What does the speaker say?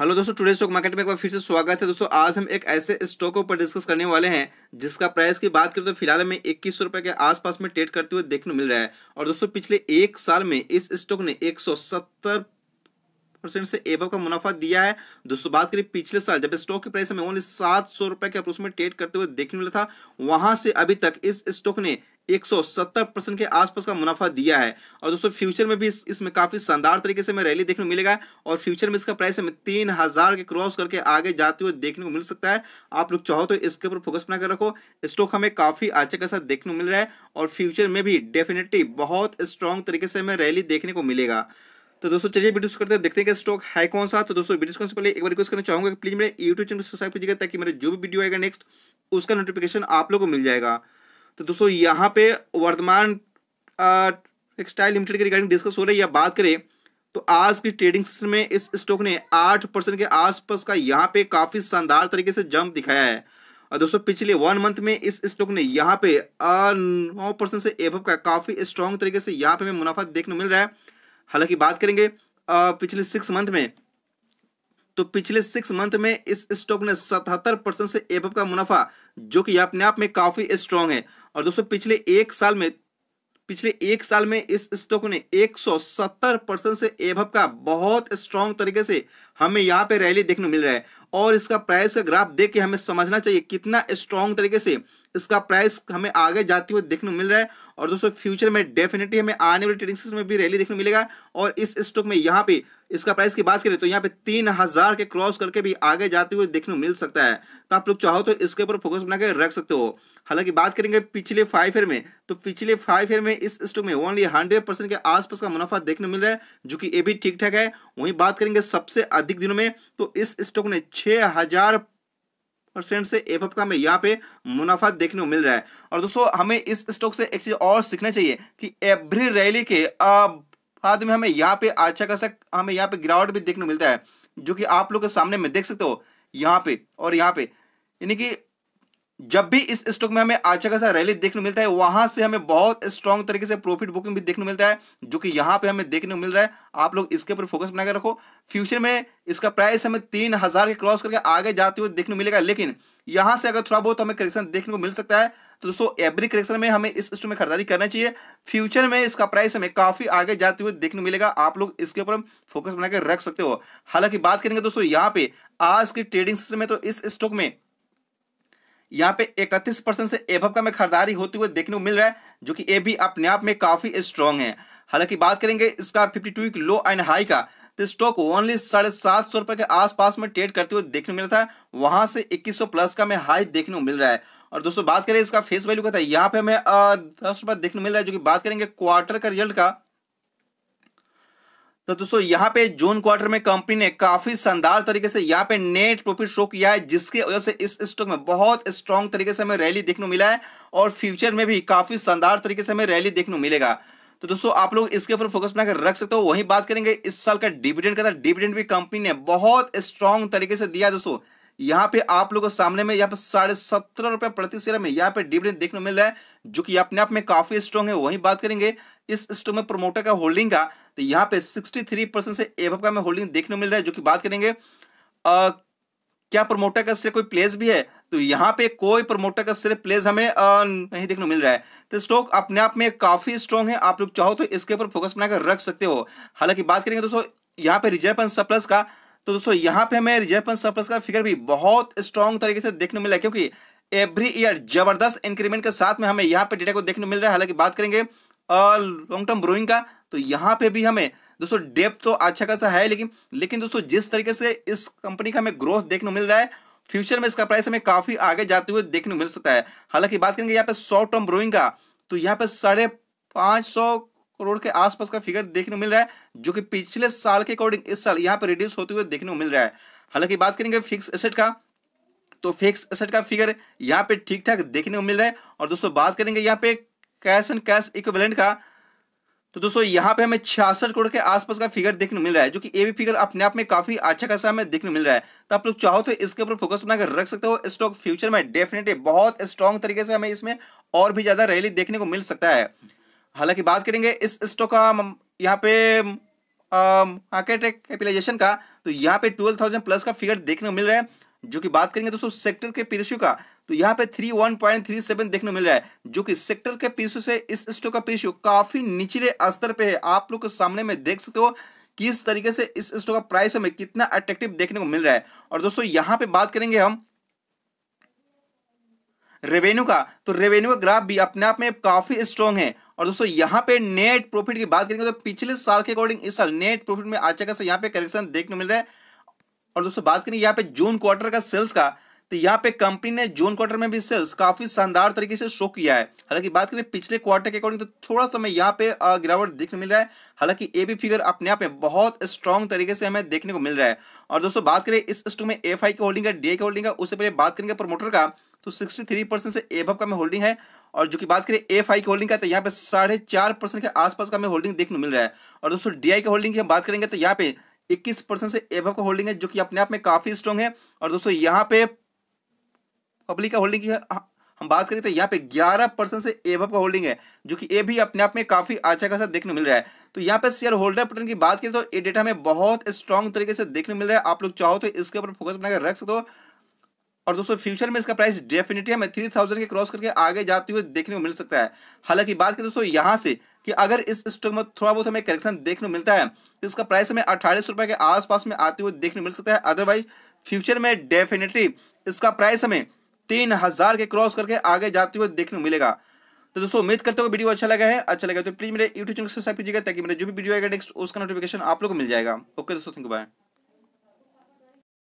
hello दोस्तों today stock market में एक बार फिर से स्वागत है दोस्तों आज हम एक ऐसे स्टॉक ऊपर डिस्कस करने वाले हैं जिसका प्राइस की बात करें तो फिलहाल में इक्कीस रुपए के आसपास में ट्रेड करते हुए देखने मिल रहा है और दोस्तों पिछले एक साल में इस स्टॉक ने एक परसेंट से एब का मुनाफा दिया है दोस्तों बात करें पिछले साल जब स्टॉक की प्राइस हमें ओनली सात सौ रुपए के अप्रोक्स में ट्रेड करते हुए देखने मिला था वहां से अभी तक इस स्टॉक ने 170 परसेंट के आसपास का मुनाफा दिया है और दोस्तों फ्यूचर में भी इस, इसमें काफ़ी शानदार तरीके से हमें रैली देखने को मिलेगा और फ्यूचर में इसका प्राइस हमें तीन हज़ार के क्रॉस करके आगे जाते हुए देखने को मिल सकता है आप लोग चाहो तो इसके ऊपर फोकस बना कर रखो स्टॉक हमें काफ़ी अच्छा खासा देखने को मिल रहा है और फ्यूचर में भी डेफिनेटली बहुत स्ट्रॉन्ग तरीके से हमें रैली देखने को मिलेगा तो दोस्तों चलिए वीडियो करते हैं देखते हैं कि स्टॉक है कौन सा तो दोस्तों वीडियो से पहले एक बार रिक्वेस्ट करना चाहूँगा कि प्लीज़ मेरे यूट्यूब चैनल को सब्सक्राइब कीजिएगा ताकि मेरे जो भी वीडियो आएगा नेक्स्ट उसका नोटिफिकेशन आप लोगों को मिल जाएगा तो दोस्तों यहाँ पे वर्तमान टेक्सटाइल लिमिटेड के रिगार्डिंग डिस्कस हो रही है या बात करें तो आज की ट्रेडिंग सेशन में इस स्टॉक ने आठ परसेंट के आसपास का यहाँ पे काफ़ी शानदार तरीके से जंप दिखाया है और दोस्तों पिछले वन मंथ में इस स्टॉक ने यहाँ पे नौ परसेंट से एभव का काफ़ी स्ट्रॉन्ग तरीके से यहाँ पे हमें मुनाफा देखने मिल रहा है हालांकि बात करेंगे पिछले सिक्स मंथ में तो पिछले सिक्स मंथ में इस स्टॉक ने सतहत्तर परसेंट से एब का मुनाफा जो कि अपने आप में काफ़ी स्ट्रांग है और दोस्तों पिछले एक साल में पिछले एक साल में इस स्टॉक ने 170 परसेंट से एभव का बहुत स्ट्रांग तरीके से हमें यहाँ पे रैली देखने मिल रहा है और इसका प्राइस का ग्राफ देख के हमें समझना चाहिए कितना स्ट्रांग तरीके से इसका प्राइस हमें आगे जाती हुई देखने मिल रहा है और दोस्तों फ्यूचर में डेफिनेटली हमें आने वाले ट्रेडिंग में भी रैली देखने मिलेगा और इस स्टॉक में यहाँ पे इसका प्राइस की बात करें तो यहाँ पे तीन हजार के क्रॉस करके भी आगे जाते हुए देखने को मिल सकता है तो आप लोग चाहो तो इसके ऊपर फोकस बना के रख सकते हो हालांकि बात करेंगे पिछले फाइव ईयर में तो पिछले फाइव ईयर में इस स्टॉक में ओनली हंड्रेड परसेंट के आसपास का मुनाफा देखने मिल रहा है जो कि ये भी ठीक ठाक है वहीं बात करेंगे सबसे अधिक दिनों में तो इस स्टॉक ने छः हजार परसेंट से एफ का हमें यहाँ पे मुनाफा देखने को मिल रहा है और दोस्तों हमें इस स्टॉक से एक चीज़ और सीखना चाहिए कि एवरी रैली के अब बाद में हमें यहाँ पे अच्छा खासा हमें यहाँ पे गिरावट भी देखने मिलता है जो कि आप लोग के सामने में देख सकते हो यहाँ पे और यहाँ पे यानी कि जब भी इस स्टॉक में हमें अच्छा खासा रैली देखने मिलता है वहां से हमें बहुत स्ट्रॉन्ग तरीके से प्रॉफिट बुकिंग भी देखने मिलता है जो कि यहाँ पे हमें देखने को मिल रहा है आप लोग इसके ऊपर फोकस बनाकर रखो फ्यूचर में इसका प्राइस हमें तीन हजार के क्रॉस करके आगे जाते हुए देखने को मिलेगा लेकिन यहाँ से अगर थोड़ा बहुत हमें करेक्शन देखने को मिल सकता है तो दोस्तों एवरी करेक्शन में हमें इस स्टॉक में खरीदारी करना चाहिए फ्यूचर में इसका प्राइस हमें काफी आगे जाते हुए देखने को मिलेगा आप लोग इसके ऊपर फोकस बनाकर रख सकते हो हालांकि बात करेंगे दोस्तों यहाँ पे आज के ट्रेडिंग सिस्टम में तो इस स्टॉक में यहाँ पे इकतीस परसेंट से एभव का में खरीदारी होते हुए देखने को मिल रहा है जो कि ए भी अपने आप में काफ़ी स्ट्रॉन्ग है हालांकि बात करेंगे इसका fifty two low and high का तो स्टॉक ओनली साढ़े सात सौ रुपए के आसपास में ट्रेड करते हुए देखने को मिल रहा था वहां से इक्कीस सौ प्लस का में हाई देखने को मिल रहा है और दोस्तों बात करें इसका फेस वैल्यू का था यहाँ पे हमें दस रुपए देखने को मिल रहा है जो कि बात करेंगे क्वार्टर का रिजल्ट का तो दोस्तों यहाँ पे जून क्वार्टर में कंपनी ने काफी शानदार तरीके से यहाँ पे नेट प्रॉफिट शो किया है जिसके वजह से इस स्टॉक में बहुत स्ट्रॉन्ग तरीके से हमें रैली देखने को मिला है और फ्यूचर में भी काफी शानदार तरीके से हमें रैली देखने को मिलेगा तो दोस्तों आप लोग इसके ऊपर फोकस बनाकर रख सकते हो वही बात करेंगे इस साल का डिविडेंड का डिविडेंड भी कंपनी ने बहुत स्ट्रॉन्ग तरीके से दिया दोस्तों यहाँ पे आप लोगों के सामने में यहाँ पे साढ़े सत्रह रुपए प्रति शेयर में यहाँ पे डिविडेंड देखने को मिल रहा है जो कि अपने आप में काफी स्ट्रॉन्ग है वही बात करेंगे इस स्टॉक में प्रोमोटर का होल्डिंग का तो यहाँ पे 63 परसेंट से एव का हमें होल्डिंग देखने मिल रहा है जो कि बात करेंगे आ, क्या प्रमोटर का सिर्फ कोई प्लेस भी है तो यहाँ पे कोई प्रमोटर का सिर्फ प्लेस हमें आ, नहीं देखने मिल रहा है तो स्टॉक अपने आप में काफ़ी स्ट्रॉन्ग है आप लोग चाहो तो इसके ऊपर फोकस बनाकर रख सकते हो हालांकि बात करेंगे दोस्तों यहाँ पे रिजर्व फंड सरप्लस का तो दोस्तों यहाँ पे हमें रिजर्व फंड सरप्लस का फिगर भी बहुत स्ट्रॉन्ग तरीके से देखने को मिला है क्योंकि एवरी ईयर जबरदस्त इंक्रीमेंट के साथ में हमें यहाँ पे डेटा को देखने मिल रहा है हालांकि बात करेंगे लॉन्ग टर्म ब्रोइंग का तो यहाँ पे भी हमें दोस्तों डेप तो अच्छा खासा है लेकिन लेकिन दोस्तों जिस तरीके से इस कंपनी का हमें ग्रोथ देखने को मिल रहा है फ्यूचर में इसका प्राइस हमें काफी आगे जाते हुए देखने को मिल सकता है हालांकि बात करेंगे यहाँ पे शॉर्ट टर्म ब्रोइंग का तो यहाँ पे साढ़े सौ करोड़ के आसपास का फिगर देखने को मिल रहा है जो कि पिछले साल के अकॉर्डिंग इस साल यहाँ पर रिड्यूस होते हुए देखने को मिल रहा है हालांकि बात करेंगे फिक्स एसेट का तो फिक्स एसेट का फिगर यहाँ पे ठीक ठाक देखने को मिल रहा है और दोस्तों बात करेंगे यहाँ पे कैश एंड कैश इक्विवेलेंट का तो दोस्तों यहाँ पे हमें छियासठ करोड़ के आसपास का फिगर देखने मिल रहा है जो कि ये भी फिगर अपने आप में काफी अच्छा खासा हमें देखने मिल रहा है तो आप लोग चाहो तो इसके ऊपर फोकस बनाकर रख सकते हो स्टॉक फ्यूचर में डेफिनेटली बहुत स्ट्रॉन्ग तरीके से हमें इसमें और भी ज्यादा रैली देखने को मिल सकता है हालांकि बात करेंगे इस स्टॉक का यहाँ पे मार्केट हाँ, कैपिटलाइजेशन का तो यहाँ पे ट्वेल्व थाउजेंड प्लस का फिगर देखने को मिल रहा है जो कि बात करेंगे दोस्तों सेक्टर के पीरेशियो का तो यहाँ पे three one point three seven देखने मिल रहा है जो कि सेक्टर के पीरेशियो से इस स्टॉक का पीरेशियो काफी निचले स्तर पे है आप लोग के सामने में देख सकते हो किस तरीके से इस स्टॉक का प्राइस हमें कितना अट्रेक्टिव देखने को मिल रहा है और दोस्तों यहाँ पे बात करेंगे हम रेवेन्यू का तो रेवेन्यू का ग्राफ भी अपने आप में काफी स्ट्रॉन्ग है और दोस्तों यहाँ पे नेट प्रॉफिट की बात करेंगे तो पिछले साल के अकॉर्डिंग इस साल नेट प्रॉफिट में अच्छा खासा यहाँ पे करेक्शन देखने को मिल रहा है और दोस्तों बात करें यहाँ पे जून क्वार्टर का सेल्स का तो यहाँ पे कंपनी ने जून क्वार्टर में भी सेल्स काफी शानदार तरीके से शो किया है हालांकि बात करें पिछले क्वार्टर के अकॉर्डिंग तो थोड़ा सा हमें यहाँ पे गिरावट देखने मिल रहा है हालांकि ए भी फिगर अपने आप में बहुत स्ट्रॉन्ग तरीके से हमें देखने को मिल रहा है और दोस्तों बात करें इस स्टॉक में एफ की होल्डिंग है डी की होल्डिंग है उससे पहले बात करेंगे प्रमोटर का तो थ्री परसेंट से एफ का में होल्डिंग है और जो कि बात करें एफ आई की होल्डिंग का तो यहाँ पे साढ़े चार परसेंट के आसपास का हमें होल्डिंग देखने को मिल रहा है और दोस्तों डी आई की होल्डिंग की हम बात करेंगे तो यहाँ पे इक्कीस परसेंट से एवक का होल्डिंग है जो कि अपने आप में काफी स्ट्रॉन्ग है और दोस्तों यहाँ पे पब्लिक का होल्डिंग की हम बात करें तो यहाँ पे 11 परसेंट से एव का होल्डिंग है जो कि ये भी अपने आप में काफी अच्छा खासा देखने मिल रहा है तो यहाँ पे शेयर होल्डर पैटर्न की बात करें तो ये डेटा हमें बहुत स्ट्रॉन्ग तरीके से देखने मिल रहा है आप लोग चाहो तो इसके ऊपर फोकस बनाकर रख सकते हो और दोस्तों फ्यूचर में इसका प्राइस डेफिनेटली हमें थ्री के क्रॉस करके आगे जाते हुए देखने को मिल सकता है हालांकि बात करें दोस्तों यहाँ से कि अगर इस स्टॉक में थोड़ा बहुत हमें करेक्शन देखने को मिलता है तो इसका प्राइस हमें अट्ठाईस रुपए के आसपास में आते हुए देखने मिल सकता है अदरवाइज फ्यूचर में डेफिनेटली इसका प्राइस हमें तीन हज़ार के क्रॉस करके आगे जाते हुए देखने को मिलेगा तो दोस्तों उम्मीद करते हो वीडियो अच्छा लगा है अच्छा लगा तो प्लीज़ मेरे यूट्यूब चैनल सब्सक्राइब कीजिएगा ताकि मेरे जो भी वीडियो आएगा नेक्स्ट उसका नोटिफिकेशन आप लोग को मिल जाएगा ओके दोस्तों थैंक यू बाय